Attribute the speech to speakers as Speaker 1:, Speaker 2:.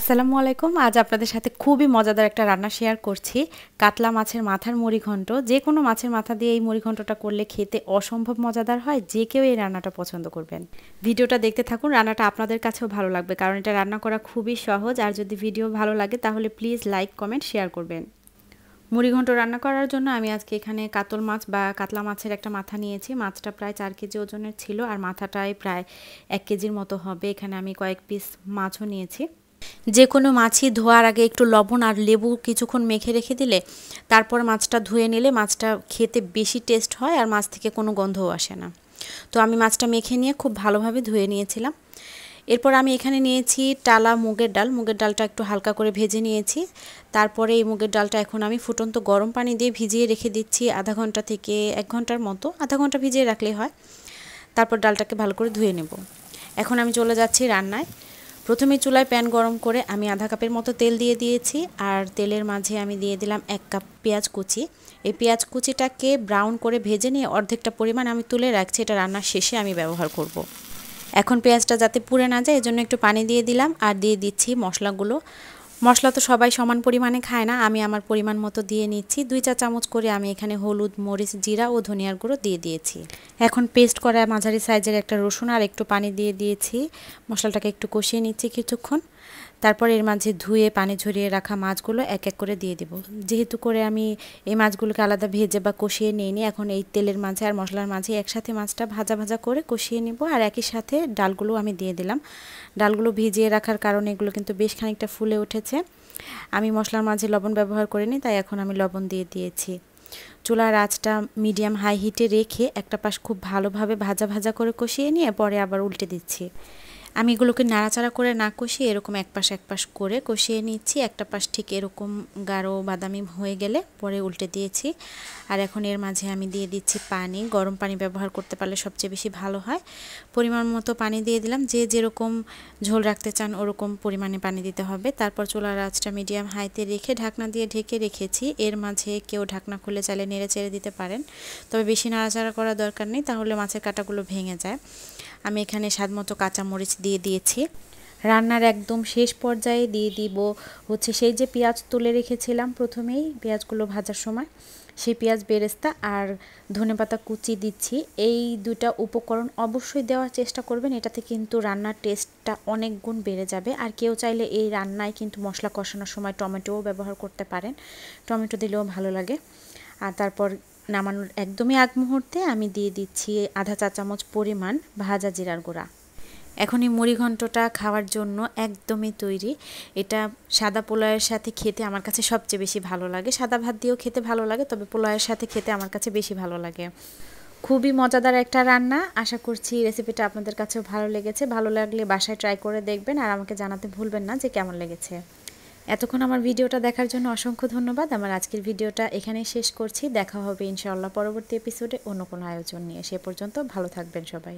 Speaker 1: আসসালামু আলাইকুম আজ আপনাদের সাথে খুবই মজাদার একটা রান্না শেয়ার করছি কাতলা মাছের মাথার মুড়িঘণ্ট যে কোনো মাছের মাথা দিয়ে এই মুড়িঘণ্টটা করলে খেতে অসম্ভব মজাদার হয় যে কেউ এই রান্নাটা পছন্দ করবেন ভিডিওটা দেখতে থাকুন রান্নাটা আপনাদের কাছেও ভালো লাগবে কারণ এটা রান্না করা খুবই সহজ আর যদি ভিডিও ভালো লাগে তাহলে প্লিজ লাইক কমেন্ট শেয়ার করবেন মুড়িঘণ্ট রান্না করার জন্য আমি আজকে এখানে কাতল মাছ বা কাতলা মাছের একটা মাথা নিয়েছি মাছটা প্রায় চার কেজি ওজনের ছিল আর মাথাটায় প্রায় এক কেজির মতো হবে এখানে আমি কয়েক পিস মাছও নিয়েছি যে কোনো মাছই ধোয়ার আগে একটু লবণ আর লেবু কিছুক্ষণ মেখে রেখে দিলে তারপর মাছটা ধুয়ে নিলে মাছটা খেতে বেশি টেস্ট হয় আর মাছ থেকে কোনো গন্ধও আসে না তো আমি মাছটা মেখে নিয়ে খুব ভালোভাবে ধুয়ে নিয়েছিলাম এরপর আমি এখানে নিয়েছি টালা মুগের ডাল মুগের ডালটা একটু হালকা করে ভেজে নিয়েছি তারপরে এই মুগের ডালটা এখন আমি ফুটন্ত গরম পানি দিয়ে ভিজিয়ে রেখে দিচ্ছি আধা ঘন্টা থেকে এক ঘন্টার মতো আধা ঘন্টা ভিজিয়ে রাখলেই হয় তারপর ডালটাকে ভালো করে ধুয়ে নেব এখন আমি চলে যাচ্ছি রান্নায় প্রথমে চুলায় প্যান গরম করে আমি আধা কাপের মতো তেল দিয়ে দিয়েছি আর তেলের মাঝে আমি দিয়ে দিলাম এক কাপ পেঁয়াজ কুচি এই পেঁয়াজ কুচিটাকে ব্রাউন করে ভেজে নিয়ে অর্ধেকটা পরিমাণ আমি তুলে রাখছি এটা রান্নার শেষে আমি ব্যবহার করব। এখন পেঁয়াজটা যাতে পুড়ে না যায় এজন্য একটু পানি দিয়ে দিলাম আর দিয়ে দিচ্ছি মশলাগুলো মশলা তো সবাই সমান পরিমাণে খায় না আমি আমার পরিমাণ মতো দিয়ে নিচ্ছি দুই চা চামচ করে আমি এখানে হলুদ মরিচ জিরা ও ধনিয়ার গুঁড়ো দিয়ে দিয়েছি এখন পেস্ট করা মাঝারি সাইজের একটা রসুন আর একটু পানি দিয়ে দিয়েছি মশলাটাকে একটু কষিয়ে নিচ্ছি কিছুক্ষণ তারপর এর মাঝে ধুয়ে পানি ঝরিয়ে রাখা মাছগুলো এক এক করে দিয়ে দেব যেহেতু করে আমি এই মাছগুলোকে আলাদা ভেজে বা কষিয়ে নিয়ে নিই এখন এই তেলের মাঝে আর মশলার মাঝে একসাথে মাছটা ভাজা ভাজা করে কষিয়ে নেব আর একই সাথে ডালগুলো আমি দিয়ে দিলাম ডালগুলো ভিজিয়ে রাখার কারণে এগুলো কিন্তু বেশ খানিকটা ফুলে উঠেছে আমি মশলার মাঝে লবণ ব্যবহার করিনি তাই এখন আমি লবণ দিয়ে দিয়েছি চুলার আঁচটা মিডিয়াম হাই হিটে রেখে একটা পাশ খুব ভালোভাবে ভাজা ভাজা করে কষিয়ে নিয়ে পরে আবার উল্টে দিচ্ছি আমি এগুলোকে নাড়াচাড়া করে না কষিয়ে এরকম এক পাশ এক পাশ করে কষিয়ে নিচ্ছি একটা পাশ ঠিক এরকম গাঢ় বাদামি হয়ে গেলে পরে উল্টে দিয়েছি আর এখন এর মাঝে আমি দিয়ে দিচ্ছি পানি গরম পানি ব্যবহার করতে পারলে সবচেয়ে বেশি ভালো হয় পরিমাণ মতো পানি দিয়ে দিলাম যে যেরকম ঝোল রাখতে চান ওরকম পরিমাণে পানি দিতে হবে তারপর চুলার রাজটা মিডিয়াম হাইতে রেখে ঢাকনা দিয়ে ঢেকে রেখেছি এর মাঝে কেউ ঢাকনা খুলে চাইলে নেড়ে চেড়ে দিতে পারেন তবে বেশি নাড়াচাড়া করার দরকার নেই তাহলে মাছের কাটাগুলো ভেঙে যায় আমি এখানে স্বাদ মতো কাঁচামরিচ দিয়ে দিয়েছি রান্নার একদম শেষ পর্যায়ে দিয়ে দিব হচ্ছে সেই যে পেঁয়াজ তুলে রেখেছিলাম প্রথমেই পেঁয়াজগুলো ভাজার সময় সেই পেঁয়াজ বেরেস্তা আর ধনেপাতা কুচি দিচ্ছি এই দুটা উপকরণ অবশ্যই দেওয়ার চেষ্টা করবেন এটাতে কিন্তু রান্নার টেস্টটা অনেক গুণ বেড়ে যাবে আর কেউ চাইলে এই রান্নায় কিন্তু মশলা কষানোর সময় টমেটোও ব্যবহার করতে পারেন টমেটো দিলেও ভালো লাগে আর তারপর নামানোর একদমই আগ মুহূর্তে আমি দিয়ে দিচ্ছি আধা চা চামচ পরিমাণ ভাজা জিরার গুঁড়া এখনই মুড়ি মুড়িঘণ্টটা খাওয়ার জন্য একদমই তৈরি এটা সাদা পোলাওয়ের সাথে খেতে আমার কাছে সবচেয়ে বেশি ভালো লাগে সাদা ভাত দিয়েও খেতে ভালো লাগে তবে পোলাওয়ের সাথে খেতে আমার কাছে বেশি ভালো লাগে খুবই মজাদার একটা রান্না আশা করছি রেসিপিটা আপনাদের কাছেও ভালো লেগেছে ভালো লাগলে বাসায় ট্রাই করে দেখবেন আর আমাকে জানাতে ভুলবেন না যে কেমন লেগেছে এতক্ষণ আমার ভিডিওটা দেখার জন্য অসংখ্য ধন্যবাদ আমার আজকের ভিডিওটা এখানেই শেষ করছি দেখা হবে ইনশাআল্লাহ পরবর্তী এপিসোডে অন্য কোনো আয়োজন নিয়ে সে পর্যন্ত ভালো থাকবেন সবাই